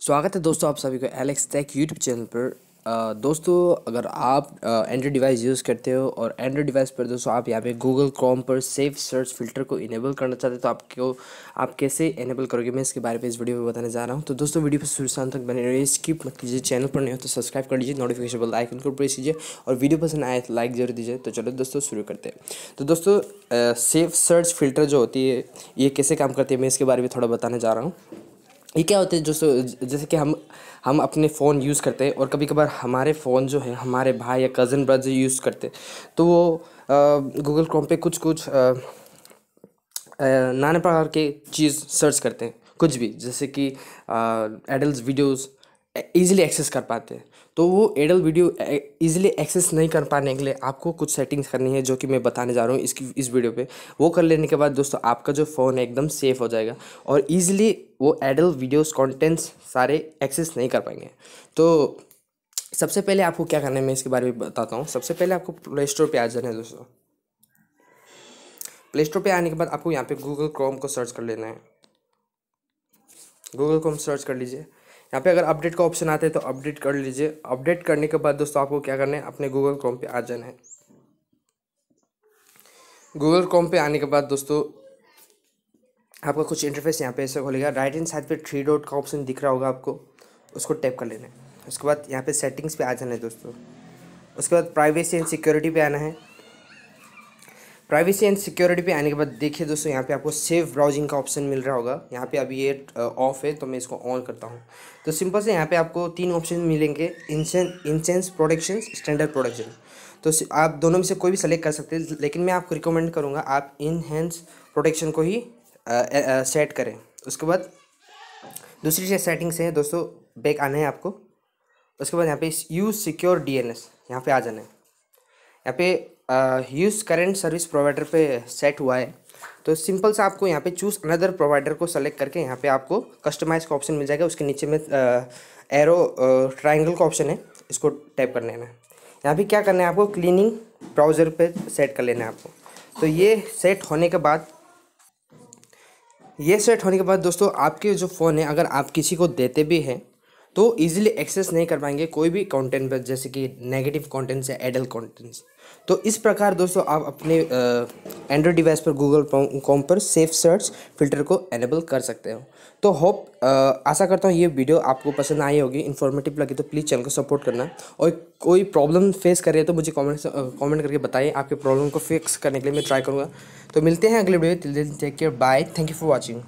स्वागत है दोस्तों आप सभी को एलेक्स टेक यूट्यूब चैनल पर आ, दोस्तों अगर आप एंड्रॉइड डिवाइस यूज़ करते हो और एंड्रॉइड डिवाइस पर दोस्तों आप यहाँ पे गूगल क्रोम पर सेफ सर्च फिल्टर को इनेबल करना चाहते हो तो आपको आप कैसे इनेबल करोगे मैं इसके बारे में इस वीडियो में बताने जा रहा हूँ तो दोस्तों वीडियो पर शुरू तक बने रहिए स्किप मत कीजिए चैनल पर नहीं हो तो सब्सक्राइब कर लीजिए नोटिफिकेशन बल आइकन को प्रेस कीजिए और वीडियो पसंद आए तो लाइक जरूर दीजिए तो चलो दोस्तों शुरू करते हैं तो दोस्तों सेफ सर्च फिल्टर जो होती है ये कैसे काम करती है मैं इसके बारे में थोड़ा बताने जा रहा हूँ ये क्या होते हैं जो जैसे कि हम हम अपने फ़ोन यूज़ करते हैं और कभी कभार हमारे फ़ोन जो है हमारे भाई या कज़न ब्रदर यूज़ करते तो वो गूगल क्रोम पे कुछ कुछ नाना प्रकार के चीज़ सर्च करते हैं कुछ भी जैसे कि एडल्ट वीडियोज़ ईजिली एक्सेस कर पाते हैं तो वो एडल वीडियो ईजिली एक्सेस नहीं कर पाने के लिए आपको कुछ सेटिंग्स करनी है जो कि मैं बताने जा रहा हूँ इसकी इस वीडियो पे वो कर लेने के बाद दोस्तों आपका जो फ़ोन है एकदम सेफ़ हो जाएगा और ईजिली वो एडल वीडियोस कंटेंट्स सारे एक्सेस नहीं कर पाएंगे तो सबसे पहले आपको क्या करना है मैं इसके बारे में बताता हूँ सबसे पहले आपको प्ले स्टोर पर आ जाना है दोस्तों प्ले स्टोर पर आने के बाद आपको यहाँ पर गूगल क्रोम को सर्च कर लेना है गूगल क्रोम सर्च कर लीजिए यहाँ पे अगर अपडेट का ऑप्शन आता है तो अपडेट कर लीजिए अपडेट करने के बाद दोस्तों आपको क्या करना है अपने गूगल क्रोम पे आ जाना है गूगल क्रोम पे आने के बाद दोस्तों आपका कुछ इंटरफेस यहाँ पे ऐसा खोलेगा राइट हैंड साइड पे थ्री डॉट का ऑप्शन दिख रहा होगा आपको उसको टैप कर लेना है उसके बाद यहाँ पे सेटिंग्स पे आ जाना है दोस्तों उसके बाद प्राइवेसी एंड सिक्योरिटी पे आना है प्राइवेसी एंड सिक्योरिटी पे आने के बाद देखिए दोस्तों यहाँ पे आपको सेफ ब्राउजिंग का ऑप्शन मिल रहा होगा यहाँ पे अभी ये ऑफ है तो मैं इसको ऑन करता हूँ तो सिंपल से यहाँ पे आपको तीन ऑप्शन मिलेंगे instance instance production standard production तो आप दोनों में से कोई भी सेलेक्ट कर सकते हैं लेकिन मैं आपको रिकमेंड करूँगा आप इनहेंस प्रोडक्शन को ही सेट करें उसके बाद दूसरी से सेटिंग्स हैं दोस्तों बैक आना है आपको उसके बाद यहाँ पे use secure D N S यहाँ पे आ जाना है यहाँ पे यूज़ करेंट सर्विस प्रोवाइडर पे सेट हुआ है तो सिंपल सा आपको यहाँ पे चूज़ अनदर प्रोवाइडर को सेलेक्ट करके यहाँ पे आपको कस्टमाइज का ऑप्शन मिल जाएगा उसके नीचे में एरो ट्राइंगल का ऑप्शन है इसको टैप कर लेना है यहाँ पे क्या करना है आपको क्लीनिंग ब्राउज़र पे सेट कर लेना है आपको तो ये सेट होने के बाद ये सेट होने के बाद दोस्तों आपके जो फ़ोन है अगर आप किसी को देते भी हैं तो ईजिली एक्सेस नहीं कर पाएंगे कोई भी कॉन्टेंट पर जैसे कि नेगेटिव कॉन्टेंट्स या एडल्ट कॉन्टेंट्स तो इस प्रकार दोस्तों आप अपने एंड्रॉयड डिवाइस पर गूगल कॉम पर सेफ सर्च फिल्टर को एनेबल कर सकते हो तो होप आशा करता हूँ ये वीडियो आपको पसंद आई होगी इन्फॉर्मेटिव लगी तो प्लीज़ चैनल को सपोर्ट करना और कोई प्रॉब्लम फेस कर रहे हैं तो मुझे कमेंट कमेंट करके बताइए आपके प्रॉब्लम को फिक्स करने के लिए मैं ट्राई करूँगा तो मिलते हैं अगले video take care bye thank you for watching